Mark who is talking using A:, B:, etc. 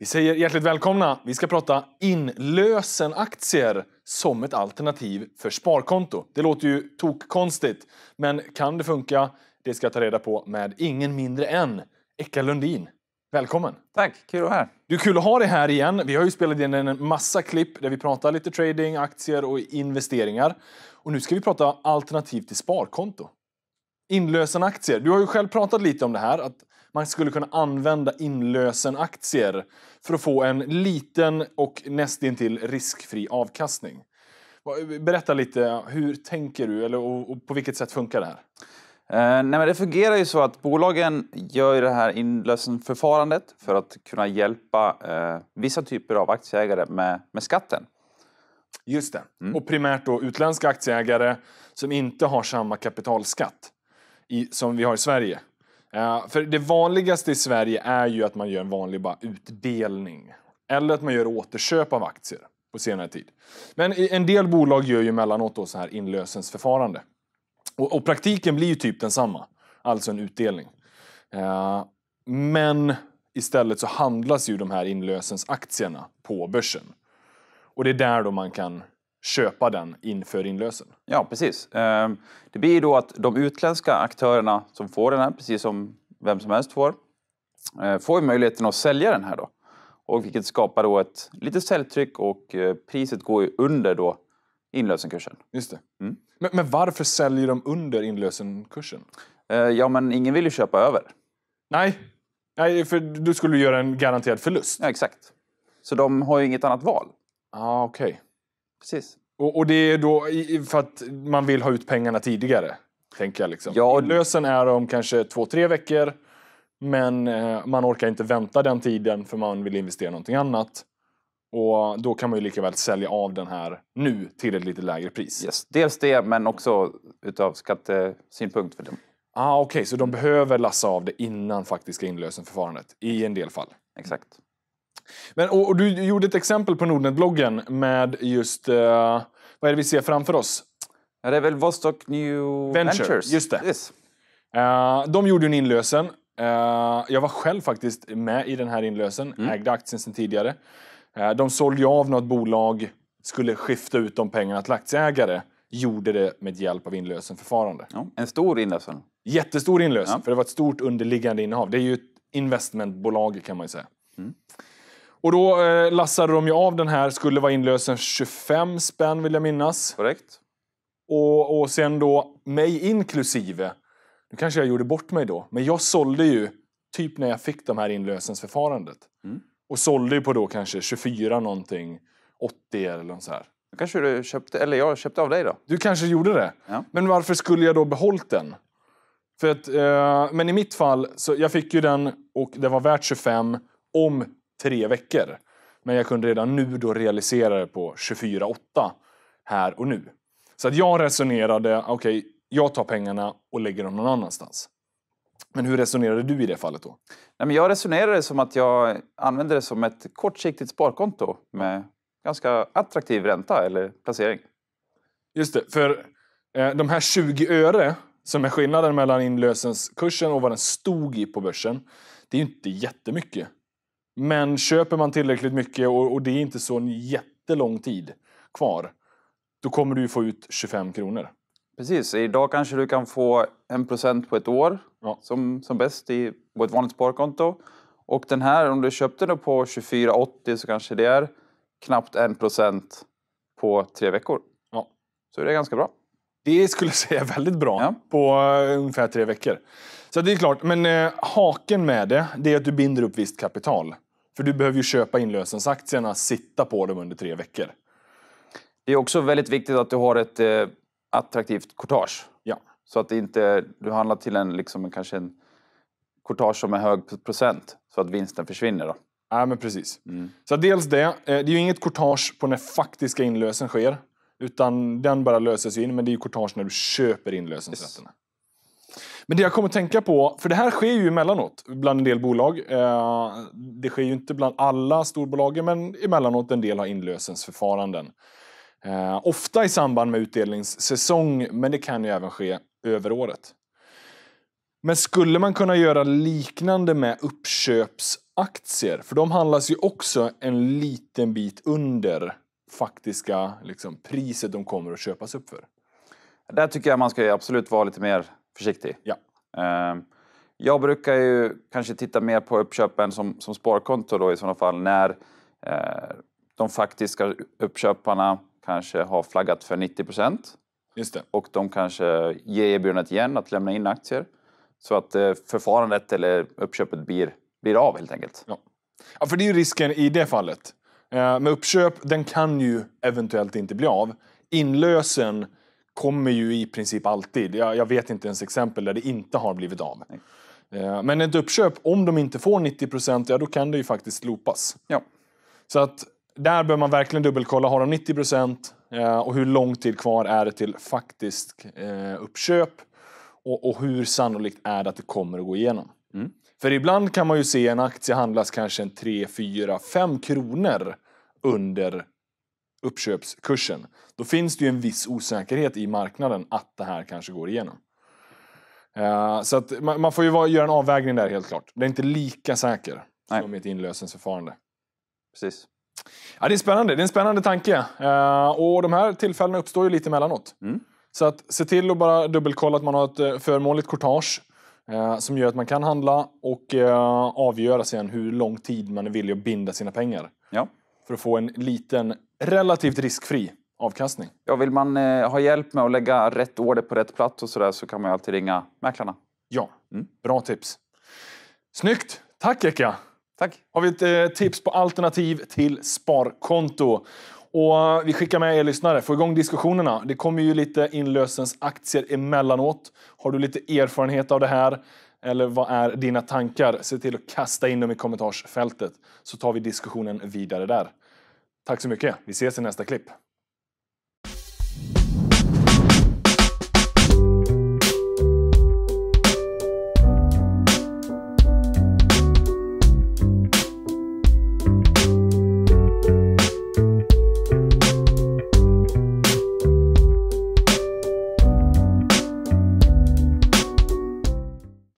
A: Vi säger hjärtligt välkomna. Vi ska prata inlösenaktier som ett alternativ för sparkonto. Det låter ju tokkonstigt, men kan det funka? Det ska jag ta reda på med ingen mindre än Eka Lundin. Välkommen! Tack, kul att vara här. Du, kul att ha dig här igen. Vi har ju spelat in en massa klipp där vi pratar lite trading, aktier och investeringar. Och nu ska vi prata alternativ till sparkonto. Inlösenaktier. Du har ju själv pratat lite om det här. Att man skulle kunna använda inlösenaktier för att få en liten och nästintill riskfri avkastning. Berätta lite, hur tänker du eller, och, på vilket sätt funkar det här?
B: Eh, nej men det fungerar ju så att bolagen gör det här inlösenförfarandet för att
A: kunna hjälpa eh, vissa typer av aktieägare med, med skatten. Just det. Mm. Och primärt då utländska aktieägare som inte har samma kapitalskatt i, som vi har i Sverige. Uh, för det vanligaste i Sverige är ju att man gör en vanlig bara utdelning. Eller att man gör återköp av aktier på senare tid. Men en del bolag gör ju emellanåt då så här inlösensförfarande. Och, och praktiken blir ju typ densamma. Alltså en utdelning. Uh, men istället så handlas ju de här inlösensaktierna på börsen. Och det är där då man kan köpa den inför inlösen. Ja, precis. Ehm, det blir då att de utländska
B: aktörerna som får den här, precis som vem som helst får, eh, får möjligheten att sälja den här då. Och vilket skapar då ett litet säljtryck och eh, priset går under då inlösenkursen.
A: Just det. Mm. Men, men, varför säljer de under inlösenkursen? Eh, ja, men ingen vill ju köpa över. Nej, Nej för du skulle göra en garanterad förlust. Ja, exakt. Så de har ju inget annat val. Ah, okej. Okay precis. Och, och det är då för att man vill ha ut pengarna tidigare? Tänker jag liksom. Ja. Lösen är om kanske två, tre veckor. Men eh, man orkar inte vänta den tiden för man vill investera i någonting annat. Och då kan man ju lika väl sälja av den här nu till ett lite lägre pris. Yes. Dels det, men också utav skattesynpunkt. För dem. Ah, Okej, så de behöver lassa av det innan faktiska inlösenförfarandet i en del fall. Exakt. Men, och, och du gjorde ett exempel på Nordnet-bloggen med just, uh, vad är det vi ser framför oss? Ja, det är väl Vostok New Venture. Ventures. Just det. Yes. Uh, de gjorde en inlösen. Uh, jag var själv faktiskt med i den här inlösen, mm. ägde aktien sedan tidigare. de sålde av något bolag, skulle skifta ut de pengarna till aktieägare gjorde det med hjälp av inlösenförfarande. Ja, en stor inlösen. Jättestor inlösen, ja. för det var ett stort underliggande innehav. Det är ju ett investmentbolag kan man ju säga. Mm. Och då eh, lassade de ju av den här, skulle vara inlösen 25 spänn vill jag minnas. Korrekt. Och, och sen då mig inklusive. Nu kanske jag gjorde bort mig då, men jag sålde ju typ när jag fick de här inlösensförfarandet. Mm. Och sålde ju på då kanske 24 någonting, 80 eller något så här. Då kanske du köpte, eller jag köpte av dig då? Du kanske gjorde det. Ja. Men varför skulle jag då behållit den? För att, eh, men i mitt fall, så jag fick ju den och det var värt 25 om tre veckor. Men jag kunde redan nu då realisera det på 24-8 här och nu. Så att jag resonerade, okej, okay, jag tar pengarna och lägger dem någon annanstans. Men hur resonerade du i det fallet då? Nej, men jag resonerade som att jag
B: använde det som ett kortsiktigt sparkonto med ganska attraktiv ränta eller
A: placering. Just det, för eh, de här 20 öre som är skillnaden mellan inlösenskursen och vad den stod i på börsen. Det är ju inte jättemycket. Men köper man tillräckligt mycket och, och det är inte så en jättelång tid kvar, då kommer du få ut 25 kronor. Precis,
B: idag kanske du kan få 1% på ett år ja. som, som bäst i, på ett vanligt sparkonto. Och den här, om du köpte den på 24,80 så kanske det är knappt 1% på
A: tre veckor. Ja. Så det är ganska bra. Det skulle jag säga väldigt bra ja. på eh, ungefär tre veckor. Så det är klart, men eh, haken med det, det är att du binder upp visst kapital. För du behöver ju köpa inlösenaktierna, sitta på dem under tre veckor. Det är
B: också väldigt viktigt att du har ett eh, attraktivt courtage. Ja. Så att inte, du
A: handlar till en, liksom, kanske en courtage som är hög procent så att vinsten försvinner. Då. Ja, men precis. Mm. Så dels det. Eh, det är ju inget courtage på när faktiska inlösen sker. Utan den bara löses in, men det är ju courtage när du köper inlösensrätterna. Yes. Men det jag kommer tänka på, för det här sker ju emellanåt bland en del bolag. Eh, det sker ju inte bland alla storbolag, men emellanåt en del har inlösensförfaranden. Eh, ofta i samband med utdelningssäsong, men det kan ju även ske över året. Men skulle man kunna göra liknande med uppköpsaktier? För de handlas ju också en liten bit under faktiska liksom, priset de kommer att köpas upp för.
B: Där tycker jag man ska absolut vara lite mer försiktig. Ja. Ehm, jag brukar ju kanske titta mer på uppköpen som, som sparkonto då i sådana fall när eh, de faktiska uppköparna kanske har flaggat för 90 procent. Och de kanske ger erbjudandet igen att lämna in
A: aktier. Så att eh, förfarandet eller uppköpet blir, blir av helt enkelt. Ja. ja, för det är ju risken i det fallet. Eh, med uppköp, den kan ju eventuellt inte bli av. Inlösen kommer ju i princip alltid. Jag, jag, vet inte ens exempel där det inte har blivit av. Eh, men ett uppköp, om de inte får 90 ja då kan det ju faktiskt slopas. Ja. Så att där bör man verkligen dubbelkolla. Har de 90 eh, och hur lång tid kvar är det till faktiskt eh, uppköp? Och, och, hur sannolikt är det att det kommer att gå igenom? Mm. För ibland kan man ju se en aktie handlas kanske en 3, 4, 5 kronor under uppköpskursen, då finns det ju en viss osäkerhet i marknaden att det här kanske går igenom. Eh, så att man, får ju göra en avvägning där helt klart. Det är inte lika säker Nej. som ett inlösensförfarande. Precis. Ja, det, är spännande. det är en spännande tanke. Eh, och de här tillfällena uppstår ju lite emellanåt. Mm. Så att se till att bara dubbelkolla att man har ett eh, förmånligt courtage som gör att man kan handla och avgöra sen hur lång tid man är villig att binda sina pengar. Ja. För att få en liten relativt riskfri avkastning.
B: Ja, vill man eh, ha hjälp med att lägga rätt order på rätt platt och så där så kan man ju alltid ringa mäklarna.
A: Ja, mm. bra tips. Snyggt! Tack Eka! Tack. Har vi ett eh, tips på alternativ till sparkonto. Och eh, vi skickar med er lyssnare, få igång diskussionerna. Det kommer ju lite inlösens aktier emellanåt. Har du lite erfarenhet av det här? Eller vad är dina tankar? Se till att kasta in dem i kommentarsfältet så tar vi diskussionen vidare där. Tack så mycket. Vi ses i nästa klipp.